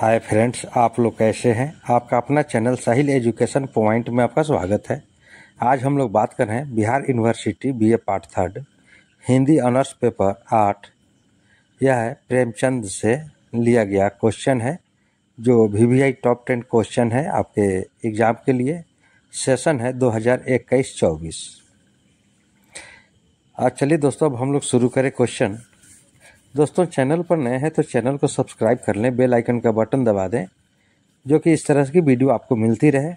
hi friends आप लोग कैसे हैं आपका अपना चैनल साहिल एजुकेशन पॉइंट में आपका स्वागत है आज हम लोग बात कर रहे हैं Bihar university BA part third Hindi honours paper आठ यह है प्रेमचंद से लिया गया क्वेश्चन है जो V V I top ten question है आपके एग्ज़ाम के लिए सेशन है दो हज़ार इक्कीस चौबीस चलिए दोस्तों अब हम लोग शुरू करें क्वेश्चन दोस्तों चैनल पर नए हैं तो चैनल को सब्सक्राइब कर लें बेल आइकन का बटन दबा दें जो कि इस तरह की वीडियो आपको मिलती रहे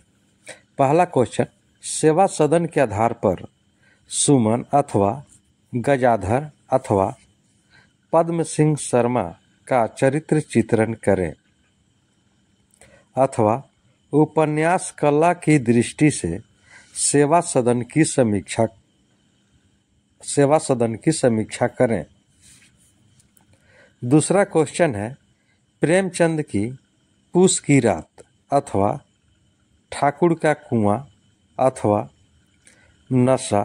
पहला क्वेश्चन सेवा सदन के आधार पर सुमन अथवा गजाधर अथवा पद्म सिंह शर्मा का चरित्र चित्रण करें अथवा उपन्यास कला की दृष्टि से सेवा सदन की समीक्षा सेवा सदन की समीक्षा करें दूसरा क्वेश्चन है प्रेमचंद की पूस की रात अथवा ठाकुर का कुआं अथवा नशा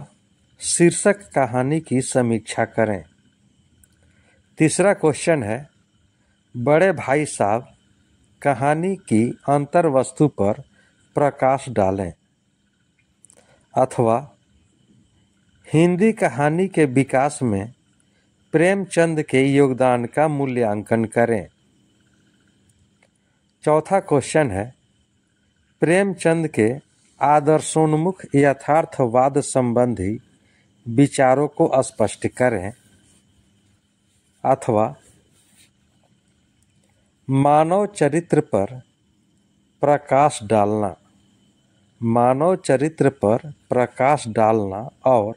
शीर्षक कहानी की समीक्षा करें तीसरा क्वेश्चन है बड़े भाई साहब कहानी की अंतर वस्तु पर प्रकाश डालें अथवा हिंदी कहानी के विकास में प्रेमचंद के योगदान का मूल्यांकन करें चौथा क्वेश्चन है प्रेमचंद के आदर्शोन्मुख यथार्थवाद संबंधी विचारों को स्पष्ट करें अथवा मानव चरित्र पर प्रकाश डालना मानव चरित्र पर प्रकाश डालना और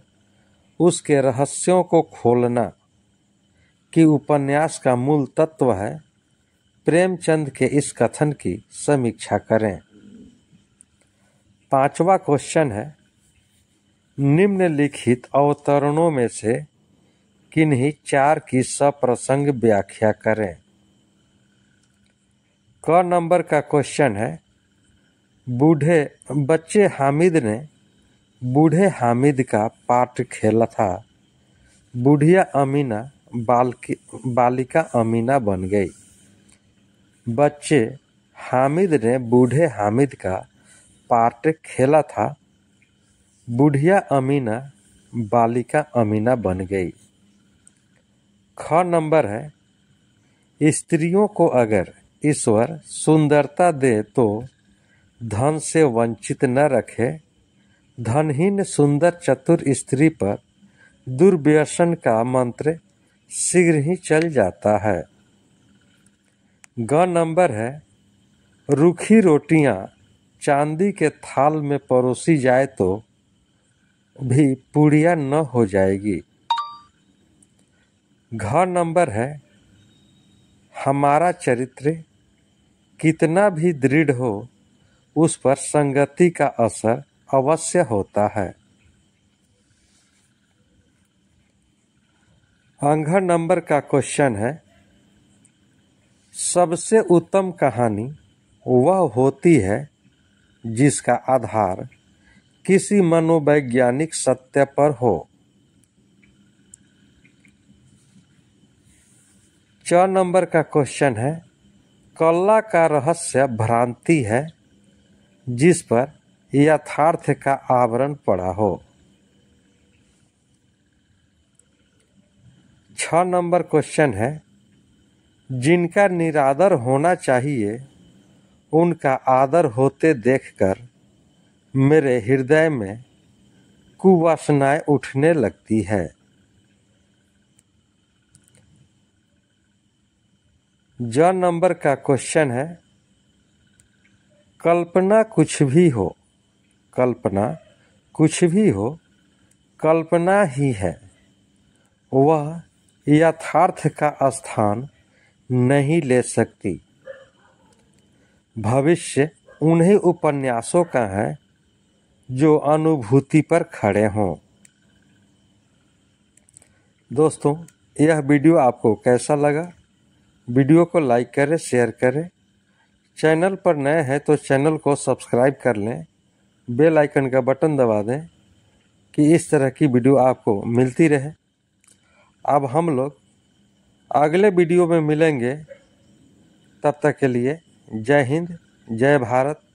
उसके रहस्यों को खोलना कि उपन्यास का मूल तत्व है प्रेमचंद के इस कथन की समीक्षा करें पांचवा क्वेश्चन है निम्नलिखित अवतरणों में से किन्हीं चार की सप्रसंग व्याख्या करें क नंबर का क्वेश्चन है बूढ़े बच्चे हामिद ने बूढ़े हामिद का पाठ खेला था बूढ़िया अमीना बालिका अमीना बन गई बच्चे हामिद ने बूढ़े हामिद का पार्ट खेला था बुढ़िया अमीना बालिका अमीना बन गई ख नंबर है स्त्रियों को अगर ईश्वर सुंदरता दे तो धन से वंचित न रखे धनहीन सुंदर चतुर स्त्री पर दुर्व्यसन का मंत्र शीघ्र ही चल जाता है ग नंबर है रूखी रोटियां चांदी के थाल में परोसी जाए तो भी पूड़िया न हो जाएगी घ नंबर है हमारा चरित्र कितना भी दृढ़ हो उस पर संगति का असर अवश्य होता है अंघर नंबर का क्वेश्चन है सबसे उत्तम कहानी वह होती है जिसका आधार किसी मनोवैज्ञानिक सत्य पर हो च नंबर का क्वेश्चन है कला का रहस्य भ्रांति है जिस पर यथार्थ का आवरण पड़ा हो छ नंबर क्वेश्चन है जिनका निरादर होना चाहिए उनका आदर होते देखकर मेरे हृदय में कुवासनाएं उठने लगती है ज नंबर का क्वेश्चन है कल्पना कुछ भी हो कल्पना कुछ भी हो कल्पना ही है वह यथार्थ का स्थान नहीं ले सकती भविष्य उन्हीं उपन्यासों का है जो अनुभूति पर खड़े हों दोस्तों यह वीडियो आपको कैसा लगा वीडियो को लाइक करें शेयर करें चैनल पर नए हैं तो चैनल को सब्सक्राइब कर लें बेल आइकन का बटन दबा दें कि इस तरह की वीडियो आपको मिलती रहे अब हम लोग अगले वीडियो में मिलेंगे तब तक के लिए जय हिंद जय भारत